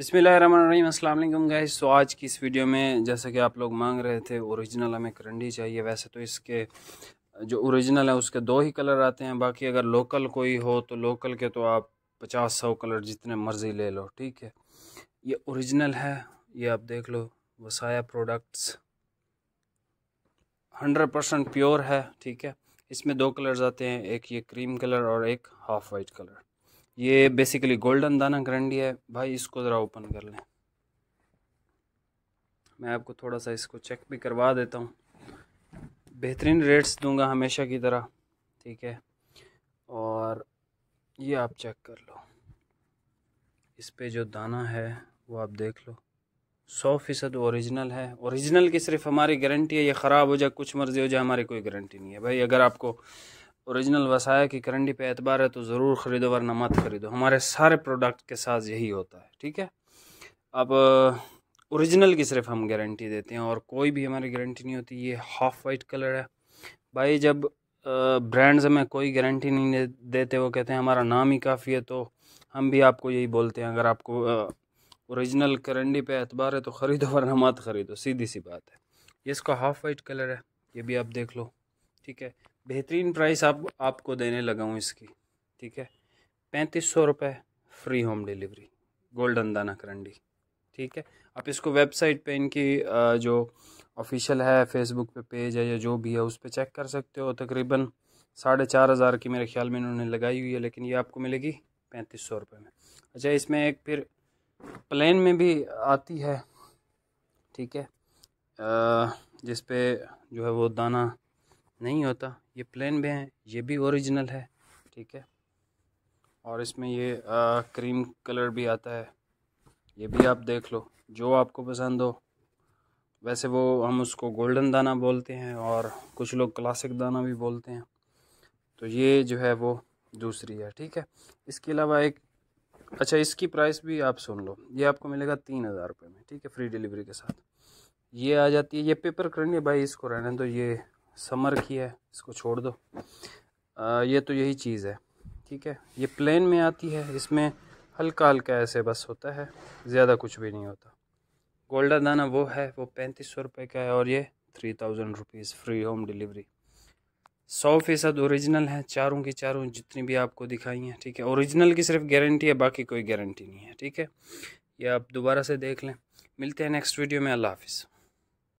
वालेकुम गाइस तो आज की इस वीडियो में जैसा कि आप लोग मांग रहे थे ओरिजिनल हमें करंडी चाहिए वैसे तो इसके जो ओरिजिनल है उसके दो ही कलर आते हैं बाकी अगर लोकल कोई हो तो लोकल के तो आप पचास सौ कलर जितने मर्ज़ी ले लो ठीक है ये ओरिजिनल है ये आप देख लो वसाया प्रोडक्ट्स हंड्रेड परसेंट प्योर है ठीक है इसमें दो कलर्स आते हैं एक ये क्रीम कलर और एक हाफ़ वाइट कलर ये बेसिकली गोल्डन दाना ग्रंडी है भाई इसको ज़रा ओपन कर लें मैं आपको थोड़ा सा इसको चेक भी करवा देता हूँ बेहतरीन रेट्स दूंगा हमेशा की तरह ठीक है और ये आप चेक कर लो इस पे जो दाना है वो आप देख लो सौ फीसद औरिजिनल है औरिजिनल की सिर्फ हमारी गारंटी है ये ख़राब हो जाए कुछ मर्ज़ी हो जाए हमारी कोई गारंटी नहीं है भाई अगर आपको औरिजिनल वसाया की करंटी पे एतबार है तो ज़रूर ख़रीदो वरना मत ख़रीदो हमारे सारे प्रोडक्ट के साथ यही होता है ठीक है अब औरिजिनल की सिर्फ हम गारंटी देते हैं और कोई भी हमारी गारंटी नहीं होती ये हाफ़ वाइट कलर है भाई जब ब्रांड्स हमें कोई गारंटी नहीं देते वो कहते हैं हमारा नाम ही काफ़ी है तो हम भी आपको यही बोलते हैं अगर आपको औरिजिनल करंडी पे एतबार है तो ख़रीदो वरना मत ख़रीदो सीधी सी बात है ये इसका हाफ़ वाइट कलर है ये भी आप देख लो ठीक है बेहतरीन प्राइस आप आपको देने लगा हूँ इसकी ठीक है पैंतीस सौ रुपये फ्री होम डिलीवरी गोल्डन दाना करंडी ठीक है आप इसको वेबसाइट पे इनकी जो ऑफिशियल है फेसबुक पे पेज है या जो भी है उस पर चेक कर सकते हो तकरीबन साढ़े चार हज़ार की मेरे ख्याल में इन्होंने लगाई हुई है लेकिन ये आपको मिलेगी पैंतीस सौ रुपये में अच्छा इसमें एक फिर प्लेन में भी आती है ठीक है जिसपे जो है वो दाना नहीं होता ये प्लेन भी हैं ये भी ओरिजिनल है ठीक है और इसमें ये आ, क्रीम कलर भी आता है ये भी आप देख लो जो आपको पसंद हो वैसे वो हम उसको गोल्डन दाना बोलते हैं और कुछ लोग क्लासिक दाना भी बोलते हैं तो ये जो है वो दूसरी है ठीक है इसके अलावा एक अच्छा इसकी प्राइस भी आप सुन लो ये आपको मिलेगा तीन हज़ार रुपये में ठीक है फ्री डिलीवरी के साथ ये आ जाती है ये पेपर करनी भाई इसको रहने तो ये समर की है इसको छोड़ दो आ, ये तो यही चीज़ है ठीक है ये प्लेन में आती है इसमें हल्का हल्का ऐसे बस होता है ज़्यादा कुछ भी नहीं होता गोल्डन दाना वो है वो पैंतीस सौ रुपये का है और ये three thousand rupees free home delivery सौ फीसद औरिजिनल है चारों की चारों जितनी भी आपको दिखाई हैं ठीक है ओरिजिनल की सिर्फ गारंटी है बाकी कोई गारंटी नहीं है ठीक है ये आप दोबारा से देख लें मिलते हैं नेक्स्ट वीडियो में अल्लाह हाफिज़